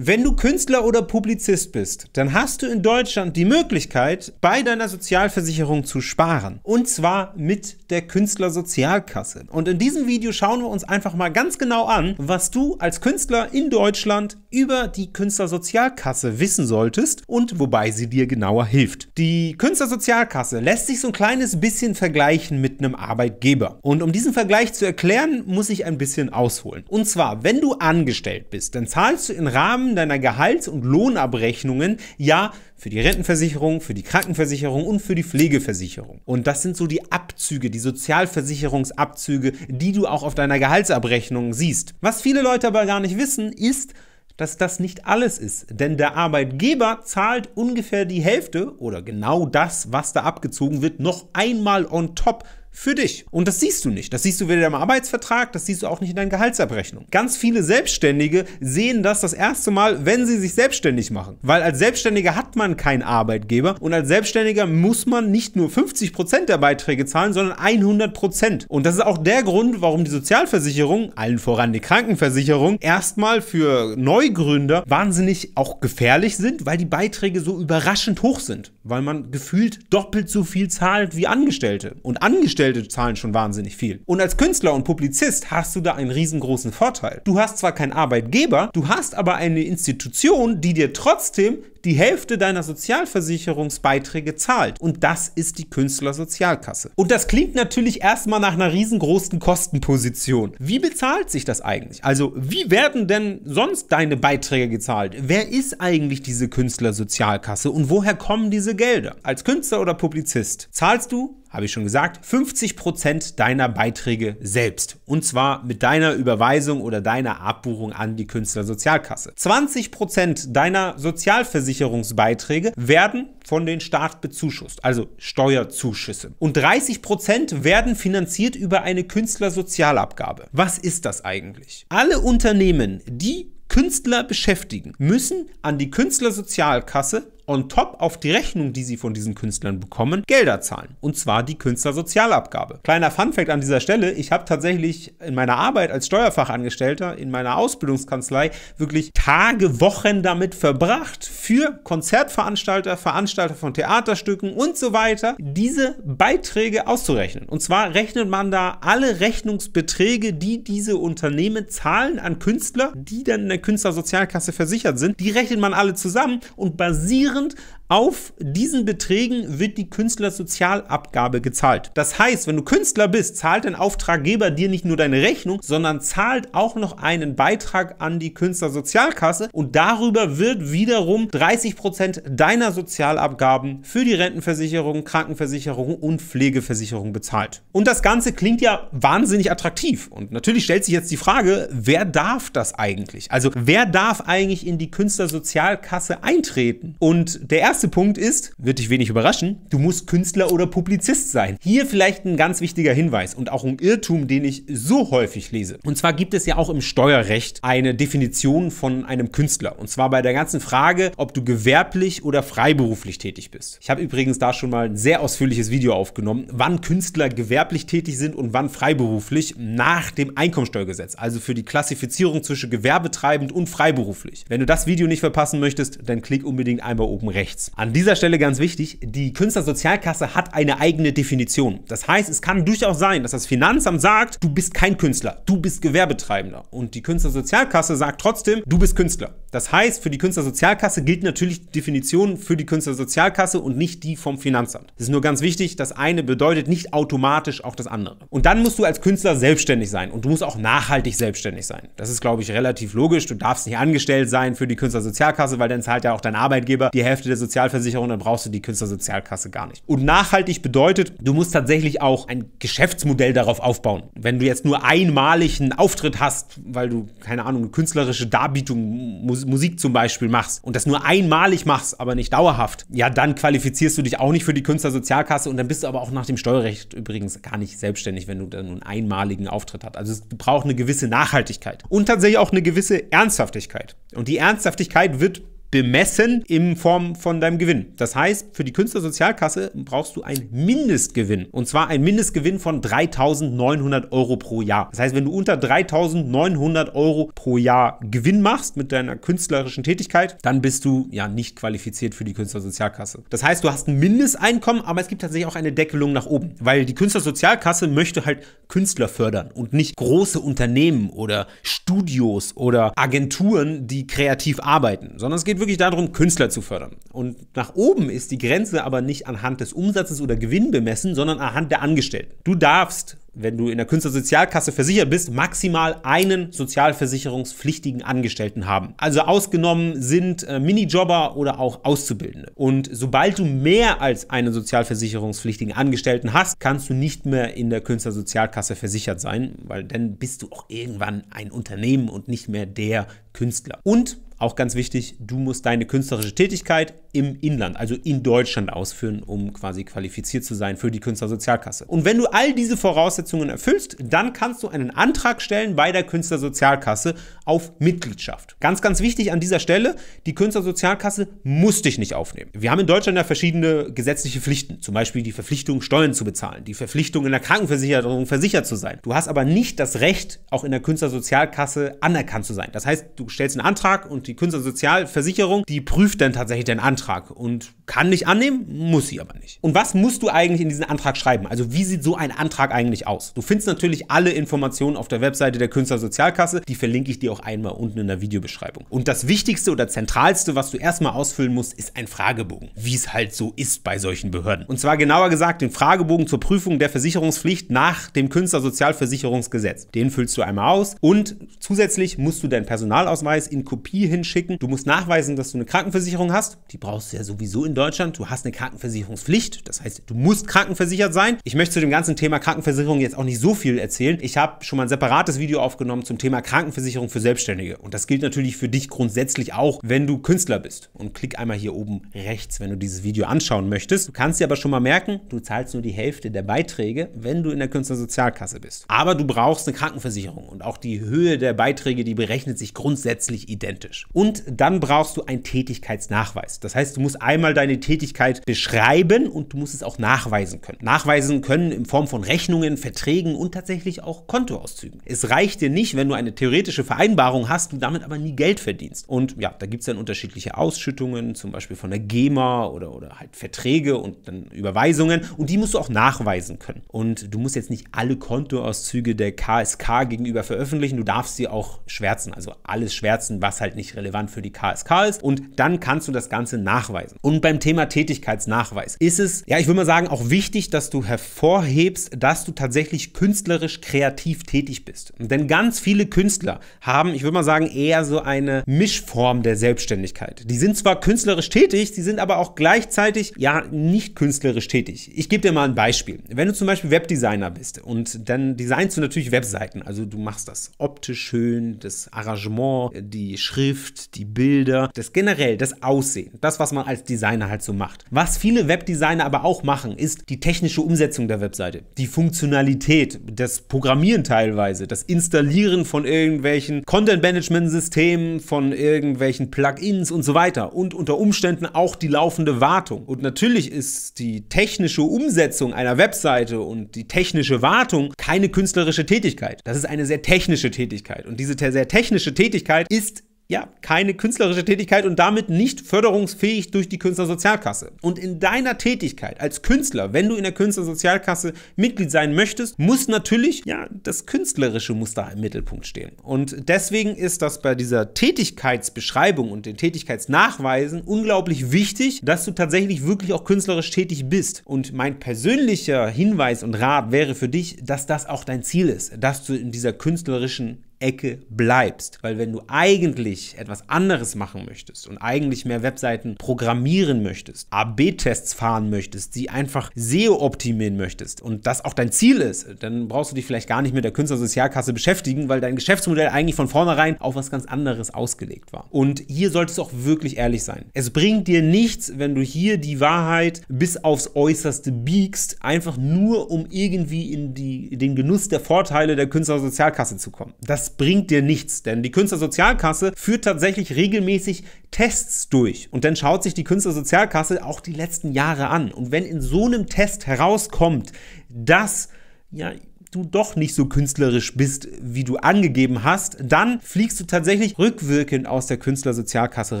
Wenn du Künstler oder Publizist bist, dann hast du in Deutschland die Möglichkeit, bei deiner Sozialversicherung zu sparen. Und zwar mit der Künstlersozialkasse. Und in diesem Video schauen wir uns einfach mal ganz genau an, was du als Künstler in Deutschland über die Künstlersozialkasse wissen solltest und wobei sie dir genauer hilft. Die Künstlersozialkasse lässt sich so ein kleines bisschen vergleichen mit einem Arbeitgeber. Und um diesen Vergleich zu erklären, muss ich ein bisschen ausholen. Und zwar, wenn du angestellt bist, dann zahlst du in Rahmen Rahmen deiner Gehalts- und Lohnabrechnungen ja für die Rentenversicherung, für die Krankenversicherung und für die Pflegeversicherung. Und das sind so die Abzüge, die Sozialversicherungsabzüge, die du auch auf deiner Gehaltsabrechnung siehst. Was viele Leute aber gar nicht wissen, ist, dass das nicht alles ist, denn der Arbeitgeber zahlt ungefähr die Hälfte oder genau das, was da abgezogen wird, noch einmal on top für dich. Und das siehst du nicht. Das siehst du weder im Arbeitsvertrag, das siehst du auch nicht in deinen Gehaltsabrechnungen. Ganz viele Selbstständige sehen das das erste Mal, wenn sie sich selbstständig machen. Weil als Selbstständiger hat man keinen Arbeitgeber und als Selbstständiger muss man nicht nur 50% Prozent der Beiträge zahlen, sondern 100%. Prozent. Und das ist auch der Grund, warum die Sozialversicherung, allen voran die Krankenversicherung, erstmal für Neugründer wahnsinnig auch gefährlich sind, weil die Beiträge so überraschend hoch sind. Weil man gefühlt doppelt so viel zahlt wie Angestellte. Und Angestellte Angestellte zahlen schon wahnsinnig viel. Und als Künstler und Publizist hast du da einen riesengroßen Vorteil. Du hast zwar keinen Arbeitgeber, du hast aber eine Institution, die dir trotzdem die Hälfte deiner Sozialversicherungsbeiträge zahlt. Und das ist die Künstlersozialkasse. Und das klingt natürlich erstmal nach einer riesengroßen Kostenposition. Wie bezahlt sich das eigentlich? Also, wie werden denn sonst deine Beiträge gezahlt? Wer ist eigentlich diese Künstlersozialkasse und woher kommen diese Gelder? Als Künstler oder Publizist zahlst du habe ich schon gesagt, 50% deiner Beiträge selbst. Und zwar mit deiner Überweisung oder deiner Abbuchung an die Künstlersozialkasse. 20% deiner Sozialversicherungsbeiträge werden von den Staat bezuschusst, also Steuerzuschüsse. Und 30% werden finanziert über eine Künstlersozialabgabe. Was ist das eigentlich? Alle Unternehmen, die Künstler beschäftigen, müssen an die Künstlersozialkasse on top auf die Rechnung, die sie von diesen Künstlern bekommen, Gelder zahlen. Und zwar die Künstlersozialabgabe. Kleiner Funfact an dieser Stelle, ich habe tatsächlich in meiner Arbeit als Steuerfachangestellter, in meiner Ausbildungskanzlei wirklich Tage, Wochen damit verbracht, für Konzertveranstalter, Veranstalter von Theaterstücken und so weiter, diese Beiträge auszurechnen. Und zwar rechnet man da alle Rechnungsbeträge, die diese Unternehmen zahlen an Künstler, die dann in der Künstlersozialkasse versichert sind, die rechnet man alle zusammen und basierend während Auf diesen Beträgen wird die Künstlersozialabgabe gezahlt. Das heißt, wenn du Künstler bist, zahlt dein Auftraggeber dir nicht nur deine Rechnung, sondern zahlt auch noch einen Beitrag an die Künstlersozialkasse und darüber wird wiederum 30% Prozent deiner Sozialabgaben für die Rentenversicherung, Krankenversicherung und Pflegeversicherung bezahlt. Und das Ganze klingt ja wahnsinnig attraktiv. Und natürlich stellt sich jetzt die Frage, wer darf das eigentlich? Also wer darf eigentlich in die Künstlersozialkasse eintreten? Und der erste erste Punkt ist, wird dich wenig überraschen, du musst Künstler oder Publizist sein. Hier vielleicht ein ganz wichtiger Hinweis und auch ein Irrtum, den ich so häufig lese. Und zwar gibt es ja auch im Steuerrecht eine Definition von einem Künstler. Und zwar bei der ganzen Frage, ob du gewerblich oder freiberuflich tätig bist. Ich habe übrigens da schon mal ein sehr ausführliches Video aufgenommen, wann Künstler gewerblich tätig sind und wann freiberuflich nach dem Einkommensteuergesetz. Also für die Klassifizierung zwischen gewerbetreibend und freiberuflich. Wenn du das Video nicht verpassen möchtest, dann klick unbedingt einmal oben rechts. An dieser Stelle ganz wichtig, die Künstlersozialkasse hat eine eigene Definition. Das heißt, es kann durchaus sein, dass das Finanzamt sagt, du bist kein Künstler, du bist Gewerbetreibender. Und die Künstlersozialkasse sagt trotzdem, du bist Künstler. Das heißt, für die Künstlersozialkasse gilt natürlich die Definition für die Künstlersozialkasse und nicht die vom Finanzamt. Es ist nur ganz wichtig, das eine bedeutet nicht automatisch auch das andere. Und dann musst du als Künstler selbstständig sein und du musst auch nachhaltig selbstständig sein. Das ist, glaube ich, relativ logisch. Du darfst nicht angestellt sein für die Künstlersozialkasse, weil dann zahlt ja auch dein Arbeitgeber die Hälfte der Sozialkasse Sozialversicherung, dann brauchst du die Künstlersozialkasse gar nicht. Und nachhaltig bedeutet, du musst tatsächlich auch ein Geschäftsmodell darauf aufbauen. Wenn du jetzt nur einmalig einen Auftritt hast, weil du, keine Ahnung, eine künstlerische Darbietung, Musik zum Beispiel machst und das nur einmalig machst, aber nicht dauerhaft, ja, dann qualifizierst du dich auch nicht für die Künstlersozialkasse und dann bist du aber auch nach dem Steuerrecht übrigens gar nicht selbstständig, wenn du dann nur einen einmaligen Auftritt hast. Also es braucht eine gewisse Nachhaltigkeit und tatsächlich auch eine gewisse Ernsthaftigkeit. Und die Ernsthaftigkeit wird bemessen in Form von deinem Gewinn. Das heißt, für die Künstlersozialkasse brauchst du einen Mindestgewinn. Und zwar einen Mindestgewinn von 3.900 Euro pro Jahr. Das heißt, wenn du unter 3.900 Euro pro Jahr Gewinn machst mit deiner künstlerischen Tätigkeit, dann bist du ja nicht qualifiziert für die Künstlersozialkasse. Das heißt, du hast ein Mindesteinkommen, aber es gibt tatsächlich auch eine Deckelung nach oben, weil die Künstlersozialkasse möchte halt Künstler fördern und nicht große Unternehmen oder Studios oder Agenturen, die kreativ arbeiten, sondern es geht geht wirklich darum, Künstler zu fördern. Und nach oben ist die Grenze aber nicht anhand des Umsatzes oder Gewinn bemessen, sondern anhand der Angestellten. Du darfst, wenn du in der Künstlersozialkasse versichert bist, maximal einen sozialversicherungspflichtigen Angestellten haben. Also ausgenommen sind äh, Minijobber oder auch Auszubildende. Und sobald du mehr als einen sozialversicherungspflichtigen Angestellten hast, kannst du nicht mehr in der Künstlersozialkasse versichert sein, weil dann bist du auch irgendwann ein Unternehmen und nicht mehr der Künstler. Und auch ganz wichtig, du musst deine künstlerische Tätigkeit im Inland, also in Deutschland ausführen, um quasi qualifiziert zu sein für die Künstlersozialkasse. Und wenn du all diese Voraussetzungen erfüllst, dann kannst du einen Antrag stellen bei der Künstlersozialkasse auf Mitgliedschaft. Ganz, ganz wichtig an dieser Stelle, die Künstlersozialkasse muss dich nicht aufnehmen. Wir haben in Deutschland ja verschiedene gesetzliche Pflichten, zum Beispiel die Verpflichtung, Steuern zu bezahlen, die Verpflichtung, in der Krankenversicherung versichert zu sein. Du hast aber nicht das Recht, auch in der Künstlersozialkasse anerkannt zu sein. Das heißt, du stellst einen Antrag und die Künstlersozialversicherung, die prüft dann tatsächlich deinen Antrag und kann nicht annehmen, muss sie aber nicht. Und was musst du eigentlich in diesen Antrag schreiben? Also wie sieht so ein Antrag eigentlich aus? Du findest natürlich alle Informationen auf der Webseite der Künstlersozialkasse, die verlinke ich dir auch einmal unten in der Videobeschreibung. Und das Wichtigste oder Zentralste, was du erstmal ausfüllen musst, ist ein Fragebogen, wie es halt so ist bei solchen Behörden. Und zwar genauer gesagt den Fragebogen zur Prüfung der Versicherungspflicht nach dem Künstlersozialversicherungsgesetz. Den füllst du einmal aus und zusätzlich musst du deinen Personalausweis in Kopie hin hinschicken. Du musst nachweisen, dass du eine Krankenversicherung hast. Die brauchst du ja sowieso in Deutschland. Du hast eine Krankenversicherungspflicht. Das heißt, du musst krankenversichert sein. Ich möchte zu dem ganzen Thema Krankenversicherung jetzt auch nicht so viel erzählen. Ich habe schon mal ein separates Video aufgenommen zum Thema Krankenversicherung für Selbstständige. Und das gilt natürlich für dich grundsätzlich auch, wenn du Künstler bist. Und klick einmal hier oben rechts, wenn du dieses Video anschauen möchtest. Du kannst dir aber schon mal merken, du zahlst nur die Hälfte der Beiträge, wenn du in der Künstlersozialkasse bist. Aber du brauchst eine Krankenversicherung und auch die Höhe der Beiträge, die berechnet sich grundsätzlich identisch. Und dann brauchst du einen Tätigkeitsnachweis. Das heißt, du musst einmal deine Tätigkeit beschreiben und du musst es auch nachweisen können. Nachweisen können in Form von Rechnungen, Verträgen und tatsächlich auch Kontoauszügen. Es reicht dir nicht, wenn du eine theoretische Vereinbarung hast, du damit aber nie Geld verdienst. Und ja, da gibt es dann unterschiedliche Ausschüttungen, zum Beispiel von der GEMA oder, oder halt Verträge und dann Überweisungen. Und die musst du auch nachweisen können. Und du musst jetzt nicht alle Kontoauszüge der KSK gegenüber veröffentlichen. Du darfst sie auch schwärzen. Also alles schwärzen, was halt nicht relevant für die KSK ist und dann kannst du das Ganze nachweisen. Und beim Thema Tätigkeitsnachweis ist es, ja, ich würde mal sagen, auch wichtig, dass du hervorhebst, dass du tatsächlich künstlerisch kreativ tätig bist. Denn ganz viele Künstler haben, ich würde mal sagen, eher so eine Mischform der Selbstständigkeit. Die sind zwar künstlerisch tätig, sie sind aber auch gleichzeitig, ja, nicht künstlerisch tätig. Ich gebe dir mal ein Beispiel. Wenn du zum Beispiel Webdesigner bist und dann designst du natürlich Webseiten, also du machst das optisch schön, das Arrangement, die Schrift, Schrift, die Bilder, das generell, das Aussehen, das, was man als Designer halt so macht. Was viele Webdesigner aber auch machen, ist die technische Umsetzung der Webseite, die Funktionalität, das Programmieren teilweise, das Installieren von irgendwelchen Content-Management-Systemen, von irgendwelchen Plugins und so weiter und unter Umständen auch die laufende Wartung. Und natürlich ist die technische Umsetzung einer Webseite und die technische Wartung keine künstlerische Tätigkeit. Das ist eine sehr technische Tätigkeit und diese sehr technische Tätigkeit ist ja, keine künstlerische Tätigkeit und damit nicht förderungsfähig durch die Künstlersozialkasse. Und in deiner Tätigkeit als Künstler, wenn du in der Künstlersozialkasse Mitglied sein möchtest, muss natürlich ja das künstlerische Muster im Mittelpunkt stehen. Und deswegen ist das bei dieser Tätigkeitsbeschreibung und den Tätigkeitsnachweisen unglaublich wichtig, dass du tatsächlich wirklich auch künstlerisch tätig bist. Und mein persönlicher Hinweis und Rat wäre für dich, dass das auch dein Ziel ist, dass du in dieser künstlerischen Ecke bleibst. Weil wenn du eigentlich etwas anderes machen möchtest und eigentlich mehr Webseiten programmieren möchtest, AB-Tests fahren möchtest, die einfach SEO optimieren möchtest und das auch dein Ziel ist, dann brauchst du dich vielleicht gar nicht mit der Künstlersozialkasse beschäftigen, weil dein Geschäftsmodell eigentlich von vornherein auf was ganz anderes ausgelegt war. Und hier solltest du auch wirklich ehrlich sein. Es bringt dir nichts, wenn du hier die Wahrheit bis aufs Äußerste biegst, einfach nur um irgendwie in die, den Genuss der Vorteile der Künstlersozialkasse zu kommen. Das bringt dir nichts, denn die Künstlersozialkasse führt tatsächlich regelmäßig Tests durch und dann schaut sich die Künstlersozialkasse auch die letzten Jahre an. Und wenn in so einem Test herauskommt, dass ja, du doch nicht so künstlerisch bist, wie du angegeben hast, dann fliegst du tatsächlich rückwirkend aus der Künstlersozialkasse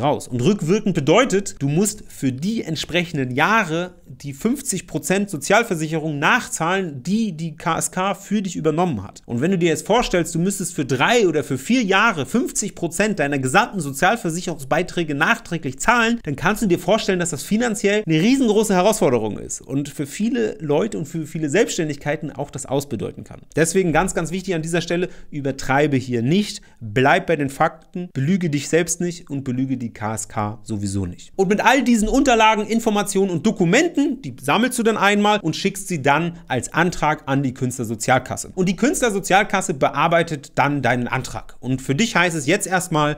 raus. Und rückwirkend bedeutet, du musst für die entsprechenden Jahre die 50% Sozialversicherung nachzahlen, die die KSK für dich übernommen hat. Und wenn du dir jetzt vorstellst, du müsstest für drei oder für vier Jahre 50% deiner gesamten Sozialversicherungsbeiträge nachträglich zahlen, dann kannst du dir vorstellen, dass das finanziell eine riesengroße Herausforderung ist und für viele Leute und für viele Selbstständigkeiten auch das ausbedeutet bedeuten kann. Deswegen ganz, ganz wichtig an dieser Stelle, übertreibe hier nicht, bleib bei den Fakten, belüge dich selbst nicht und belüge die KSK sowieso nicht. Und mit all diesen Unterlagen, Informationen und Dokumenten, die sammelst du dann einmal und schickst sie dann als Antrag an die Künstlersozialkasse. Und die Künstlersozialkasse bearbeitet dann deinen Antrag. Und für dich heißt es jetzt erstmal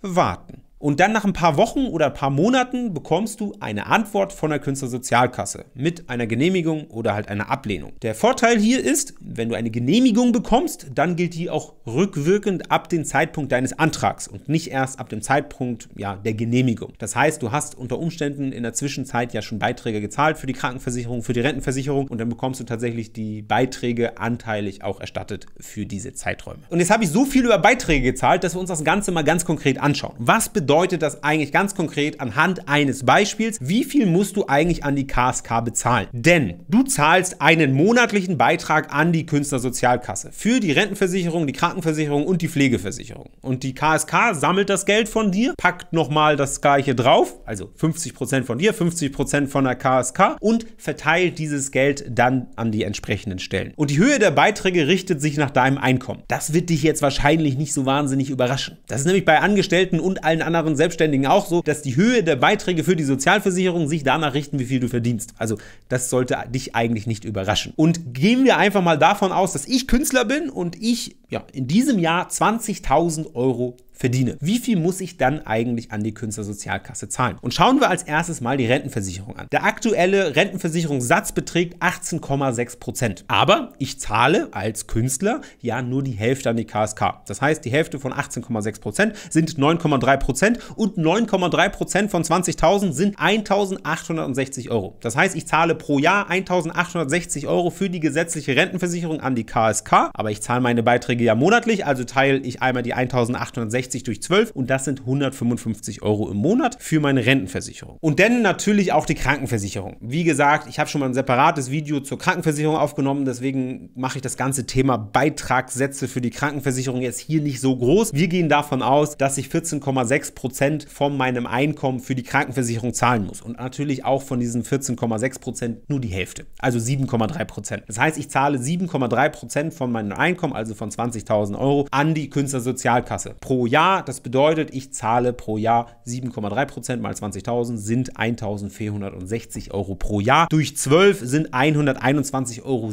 warten. Und dann nach ein paar Wochen oder ein paar Monaten bekommst du eine Antwort von der Künstlersozialkasse mit einer Genehmigung oder halt einer Ablehnung. Der Vorteil hier ist, wenn du eine Genehmigung bekommst, dann gilt die auch rückwirkend ab dem Zeitpunkt deines Antrags und nicht erst ab dem Zeitpunkt ja, der Genehmigung. Das heißt, du hast unter Umständen in der Zwischenzeit ja schon Beiträge gezahlt für die Krankenversicherung, für die Rentenversicherung und dann bekommst du tatsächlich die Beiträge anteilig auch erstattet für diese Zeiträume. Und jetzt habe ich so viel über Beiträge gezahlt, dass wir uns das Ganze mal ganz konkret anschauen. Was bedeutet bedeutet das eigentlich ganz konkret anhand eines Beispiels, wie viel musst du eigentlich an die KSK bezahlen. Denn du zahlst einen monatlichen Beitrag an die Künstlersozialkasse für die Rentenversicherung, die Krankenversicherung und die Pflegeversicherung. Und die KSK sammelt das Geld von dir, packt nochmal das gleiche drauf, also 50% von dir, 50% von der KSK und verteilt dieses Geld dann an die entsprechenden Stellen. Und die Höhe der Beiträge richtet sich nach deinem Einkommen. Das wird dich jetzt wahrscheinlich nicht so wahnsinnig überraschen. Das ist nämlich bei Angestellten und allen anderen anderen Selbstständigen auch so, dass die Höhe der Beiträge für die Sozialversicherung sich danach richten, wie viel du verdienst. Also das sollte dich eigentlich nicht überraschen. Und gehen wir einfach mal davon aus, dass ich Künstler bin und ich ja, in diesem Jahr 20.000 Euro verdiene. Wie viel muss ich dann eigentlich an die Künstlersozialkasse zahlen? Und schauen wir als erstes mal die Rentenversicherung an. Der aktuelle Rentenversicherungssatz beträgt 18,6 Prozent. Aber ich zahle als Künstler ja nur die Hälfte an die KSK. Das heißt, die Hälfte von 18,6 Prozent sind 9,3 Prozent und 9,3 Prozent von 20.000 sind 1.860 Euro. Das heißt, ich zahle pro Jahr 1.860 Euro für die gesetzliche Rentenversicherung an die KSK, aber ich zahle meine Beiträge ja monatlich, also teile ich einmal die 1.860 60 durch 12 und das sind 155 Euro im Monat für meine Rentenversicherung. Und dann natürlich auch die Krankenversicherung. Wie gesagt, ich habe schon mal ein separates Video zur Krankenversicherung aufgenommen, deswegen mache ich das ganze Thema Beitragssätze für die Krankenversicherung jetzt hier nicht so groß. Wir gehen davon aus, dass ich 14,6 Prozent von meinem Einkommen für die Krankenversicherung zahlen muss und natürlich auch von diesen 14,6 Prozent nur die Hälfte, also 7,3 Prozent. Das heißt, ich zahle 7,3 Prozent von meinem Einkommen, also von 20.000 Euro, an die Künstlersozialkasse pro Jahr Jahr. Das bedeutet, ich zahle pro Jahr 7,3% mal 20.000 sind 1.460 Euro pro Jahr. Durch 12 sind 121,67 Euro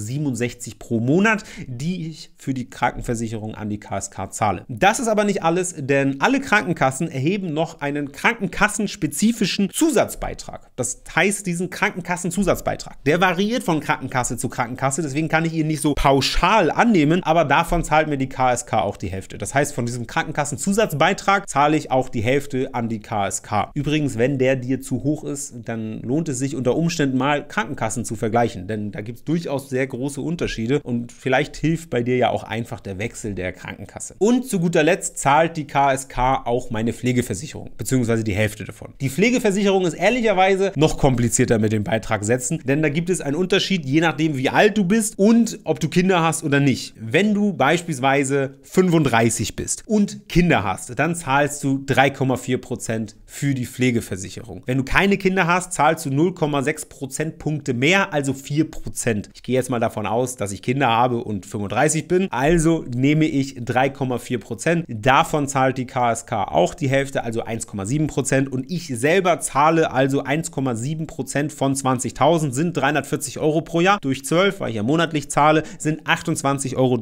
pro Monat, die ich für die Krankenversicherung an die KSK zahle. Das ist aber nicht alles, denn alle Krankenkassen erheben noch einen krankenkassenspezifischen Zusatzbeitrag. Das heißt, diesen Krankenkassenzusatzbeitrag. Der variiert von Krankenkasse zu Krankenkasse, deswegen kann ich ihn nicht so pauschal annehmen, aber davon zahlt mir die KSK auch die Hälfte. Das heißt, von diesem Krankenkassenzusatzbeitrag Zusatzbeitrag zahle ich auch die Hälfte an die KSK. Übrigens, wenn der dir zu hoch ist, dann lohnt es sich unter Umständen mal Krankenkassen zu vergleichen, denn da gibt es durchaus sehr große Unterschiede und vielleicht hilft bei dir ja auch einfach der Wechsel der Krankenkasse. Und zu guter Letzt zahlt die KSK auch meine Pflegeversicherung, beziehungsweise die Hälfte davon. Die Pflegeversicherung ist ehrlicherweise noch komplizierter mit den Beitragssätzen, denn da gibt es einen Unterschied, je nachdem wie alt du bist und ob du Kinder hast oder nicht. Wenn du beispielsweise 35 bist und Kinder Kinder hast, dann zahlst du 3,4% für die Pflegeversicherung. Wenn du keine Kinder hast, zahlst du 0,6 Punkte mehr, also 4%. Ich gehe jetzt mal davon aus, dass ich Kinder habe und 35 bin, also nehme ich 3,4%. Davon zahlt die KSK auch die Hälfte, also 1,7% und ich selber zahle also 1,7% von 20.000 sind 340 Euro pro Jahr. Durch 12, weil ich ja monatlich zahle, sind 28,33 Euro,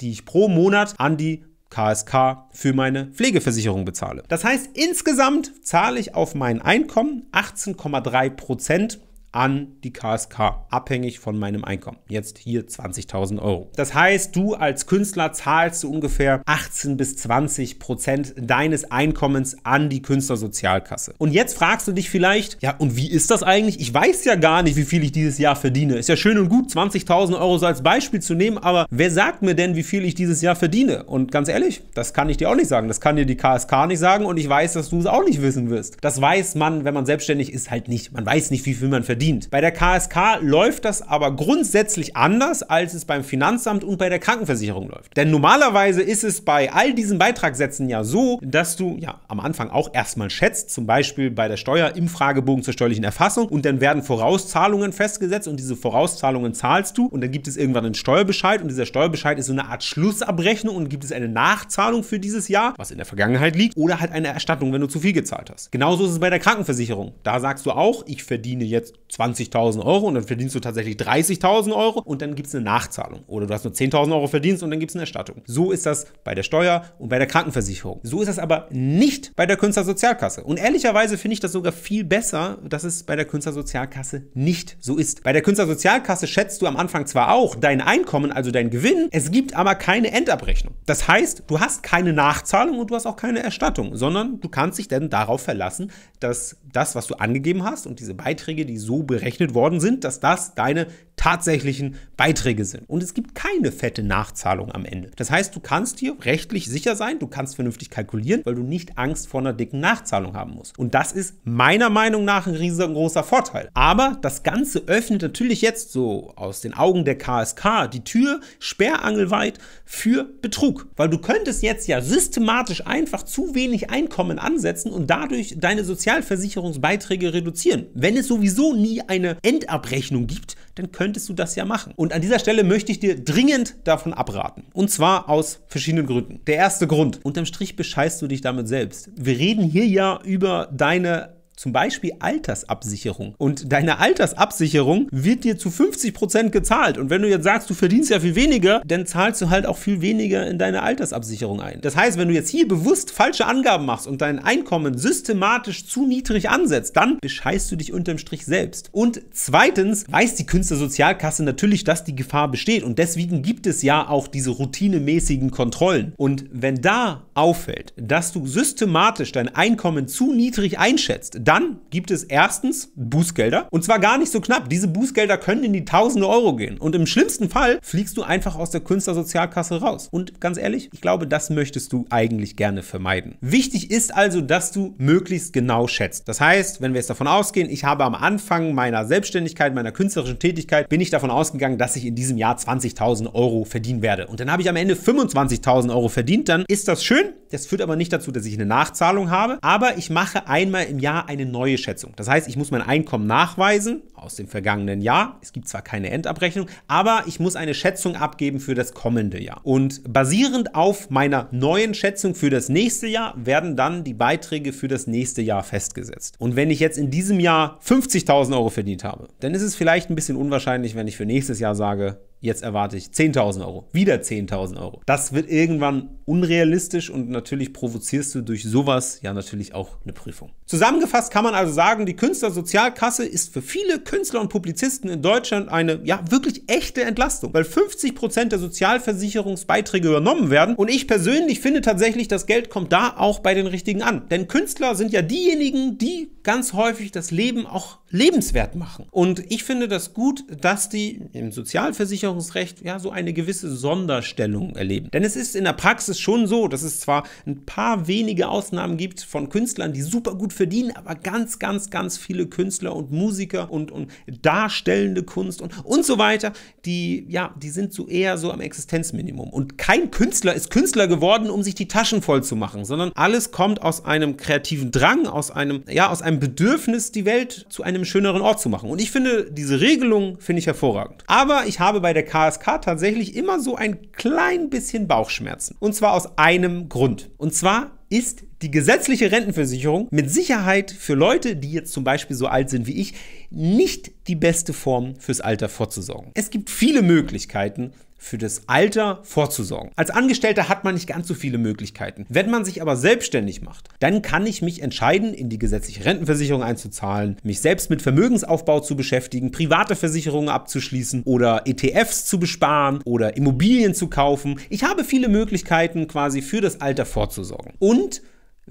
die ich pro Monat an die KSK für meine Pflegeversicherung bezahle. Das heißt, insgesamt zahle ich auf mein Einkommen 18,3 Prozent an die KSK, abhängig von meinem Einkommen. Jetzt hier 20.000 Euro. Das heißt, du als Künstler zahlst du ungefähr 18 bis 20 Prozent deines Einkommens an die Künstlersozialkasse. Und jetzt fragst du dich vielleicht, ja, und wie ist das eigentlich? Ich weiß ja gar nicht, wie viel ich dieses Jahr verdiene. Ist ja schön und gut, 20.000 Euro so als Beispiel zu nehmen, aber wer sagt mir denn, wie viel ich dieses Jahr verdiene? Und ganz ehrlich, das kann ich dir auch nicht sagen. Das kann dir die KSK nicht sagen und ich weiß, dass du es auch nicht wissen wirst. Das weiß man, wenn man selbstständig ist, halt nicht. Man weiß nicht, wie viel man verdient verdient. Bei der KSK läuft das aber grundsätzlich anders, als es beim Finanzamt und bei der Krankenversicherung läuft. Denn normalerweise ist es bei all diesen Beitragssätzen ja so, dass du ja am Anfang auch erstmal schätzt, zum Beispiel bei der Steuer im Fragebogen zur steuerlichen Erfassung und dann werden Vorauszahlungen festgesetzt und diese Vorauszahlungen zahlst du und dann gibt es irgendwann einen Steuerbescheid und dieser Steuerbescheid ist so eine Art Schlussabrechnung und gibt es eine Nachzahlung für dieses Jahr, was in der Vergangenheit liegt, oder halt eine Erstattung, wenn du zu viel gezahlt hast. Genauso ist es bei der Krankenversicherung. Da sagst du auch, ich verdiene jetzt 20.000 Euro und dann verdienst du tatsächlich 30.000 Euro und dann gibt es eine Nachzahlung. Oder du hast nur 10.000 Euro verdient und dann gibt es eine Erstattung. So ist das bei der Steuer und bei der Krankenversicherung. So ist das aber nicht bei der Künstlersozialkasse. Und ehrlicherweise finde ich das sogar viel besser, dass es bei der Künstlersozialkasse nicht so ist. Bei der Künstlersozialkasse schätzt du am Anfang zwar auch dein Einkommen, also dein Gewinn, es gibt aber keine Endabrechnung. Das heißt, du hast keine Nachzahlung und du hast auch keine Erstattung, sondern du kannst dich dann darauf verlassen, dass das, was du angegeben hast und diese Beiträge, die so berechnet worden sind, dass das deine tatsächlichen Beiträge sind. Und es gibt keine fette Nachzahlung am Ende. Das heißt, du kannst dir rechtlich sicher sein, du kannst vernünftig kalkulieren, weil du nicht Angst vor einer dicken Nachzahlung haben musst. Und das ist meiner Meinung nach ein riesengroßer Vorteil. Aber das Ganze öffnet natürlich jetzt so aus den Augen der KSK die Tür sperrangelweit für Betrug. Weil du könntest jetzt ja systematisch einfach zu wenig Einkommen ansetzen und dadurch deine Sozialversicherungsbeiträge reduzieren. Wenn es sowieso nie eine Endabrechnung gibt, dann könntest du das ja machen. Und an dieser Stelle möchte ich dir dringend davon abraten. Und zwar aus verschiedenen Gründen. Der erste Grund, unterm Strich bescheißt du dich damit selbst. Wir reden hier ja über deine zum Beispiel Altersabsicherung. Und deine Altersabsicherung wird dir zu 50% Prozent gezahlt. Und wenn du jetzt sagst, du verdienst ja viel weniger, dann zahlst du halt auch viel weniger in deine Altersabsicherung ein. Das heißt, wenn du jetzt hier bewusst falsche Angaben machst und dein Einkommen systematisch zu niedrig ansetzt, dann bescheißt du dich unterm Strich selbst. Und zweitens weiß die Künstlersozialkasse natürlich, dass die Gefahr besteht. Und deswegen gibt es ja auch diese routinemäßigen Kontrollen. Und wenn da auffällt, dass du systematisch dein Einkommen zu niedrig einschätzt, dann gibt es erstens Bußgelder und zwar gar nicht so knapp. Diese Bußgelder können in die Tausende Euro gehen und im schlimmsten Fall fliegst du einfach aus der Künstlersozialkasse raus. Und ganz ehrlich, ich glaube, das möchtest du eigentlich gerne vermeiden. Wichtig ist also, dass du möglichst genau schätzt. Das heißt, wenn wir jetzt davon ausgehen, ich habe am Anfang meiner Selbstständigkeit, meiner künstlerischen Tätigkeit, bin ich davon ausgegangen, dass ich in diesem Jahr 20.000 Euro verdienen werde. Und dann habe ich am Ende 25.000 Euro verdient, dann ist das schön. Das führt aber nicht dazu, dass ich eine Nachzahlung habe, aber ich mache einmal im Jahr eine neue Schätzung. Das heißt, ich muss mein Einkommen nachweisen aus dem vergangenen Jahr. Es gibt zwar keine Endabrechnung, aber ich muss eine Schätzung abgeben für das kommende Jahr. Und basierend auf meiner neuen Schätzung für das nächste Jahr werden dann die Beiträge für das nächste Jahr festgesetzt. Und wenn ich jetzt in diesem Jahr 50.000 Euro verdient habe, dann ist es vielleicht ein bisschen unwahrscheinlich, wenn ich für nächstes Jahr sage, jetzt erwarte ich 10.000 Euro, wieder 10.000 Euro. Das wird irgendwann unrealistisch und natürlich provozierst du durch sowas ja natürlich auch eine Prüfung. Zusammengefasst kann man also sagen, die Künstlersozialkasse ist für viele Künstler und Publizisten in Deutschland eine ja wirklich echte Entlastung, weil 50% Prozent der Sozialversicherungsbeiträge übernommen werden und ich persönlich finde tatsächlich, das Geld kommt da auch bei den Richtigen an. Denn Künstler sind ja diejenigen, die ganz häufig das Leben auch lebenswert machen. Und ich finde das gut, dass die im Sozialversicherungsbereich Versicherungsrecht ja so eine gewisse Sonderstellung erleben. Denn es ist in der Praxis schon so, dass es zwar ein paar wenige Ausnahmen gibt von Künstlern, die super gut verdienen, aber ganz, ganz, ganz viele Künstler und Musiker und, und darstellende Kunst und, und so weiter, die, ja, die sind so eher so am Existenzminimum. Und kein Künstler ist Künstler geworden, um sich die Taschen voll zu machen, sondern alles kommt aus einem kreativen Drang, aus einem, ja, aus einem Bedürfnis, die Welt zu einem schöneren Ort zu machen. Und ich finde, diese Regelung finde ich hervorragend. Aber ich habe bei der der KSK tatsächlich immer so ein klein bisschen Bauchschmerzen. Und zwar aus einem Grund. Und zwar ist die gesetzliche Rentenversicherung mit Sicherheit für Leute, die jetzt zum Beispiel so alt sind wie ich, nicht die beste Form fürs Alter vorzusorgen. Es gibt viele Möglichkeiten, für das Alter vorzusorgen. Als Angestellter hat man nicht ganz so viele Möglichkeiten. Wenn man sich aber selbstständig macht, dann kann ich mich entscheiden, in die gesetzliche Rentenversicherung einzuzahlen, mich selbst mit Vermögensaufbau zu beschäftigen, private Versicherungen abzuschließen oder ETFs zu besparen oder Immobilien zu kaufen. Ich habe viele Möglichkeiten, quasi für das Alter vorzusorgen. Und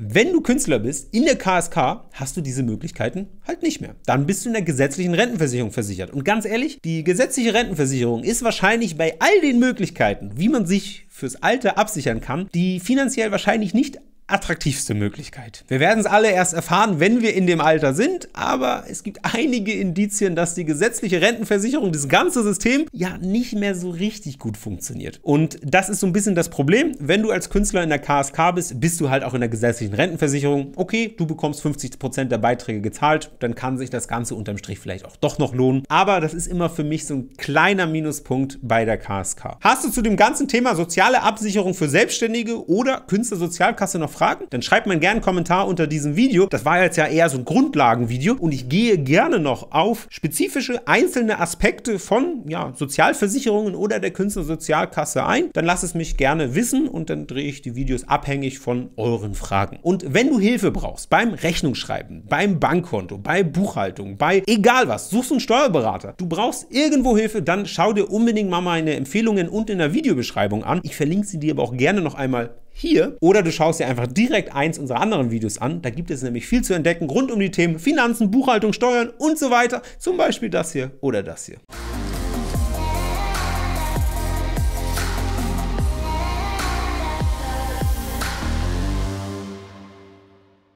wenn du Künstler bist, in der KSK hast du diese Möglichkeiten halt nicht mehr. Dann bist du in der gesetzlichen Rentenversicherung versichert. Und ganz ehrlich, die gesetzliche Rentenversicherung ist wahrscheinlich bei all den Möglichkeiten, wie man sich fürs Alter absichern kann, die finanziell wahrscheinlich nicht attraktivste Möglichkeit. Wir werden es alle erst erfahren, wenn wir in dem Alter sind, aber es gibt einige Indizien, dass die gesetzliche Rentenversicherung, das ganze System, ja nicht mehr so richtig gut funktioniert. Und das ist so ein bisschen das Problem. Wenn du als Künstler in der KSK bist, bist du halt auch in der gesetzlichen Rentenversicherung. Okay, du bekommst 50% Prozent der Beiträge gezahlt, dann kann sich das Ganze unterm Strich vielleicht auch doch noch lohnen. Aber das ist immer für mich so ein kleiner Minuspunkt bei der KSK. Hast du zu dem ganzen Thema soziale Absicherung für Selbstständige oder Künstlersozialkasse noch Fragen, dann schreibt mir gerne einen Kommentar unter diesem Video. Das war jetzt ja eher so ein Grundlagenvideo und ich gehe gerne noch auf spezifische einzelne Aspekte von ja, Sozialversicherungen oder der Künstlersozialkasse ein. Dann lass es mich gerne wissen und dann drehe ich die Videos abhängig von euren Fragen. Und wenn du Hilfe brauchst beim Rechnungsschreiben, beim Bankkonto, bei Buchhaltung, bei egal was, suchst einen Steuerberater, du brauchst irgendwo Hilfe, dann schau dir unbedingt mal meine Empfehlungen unten in der Videobeschreibung an. Ich verlinke sie dir aber auch gerne noch einmal hier oder du schaust dir einfach direkt eins unserer anderen Videos an. Da gibt es nämlich viel zu entdecken rund um die Themen Finanzen, Buchhaltung, Steuern und so weiter. Zum Beispiel das hier oder das hier.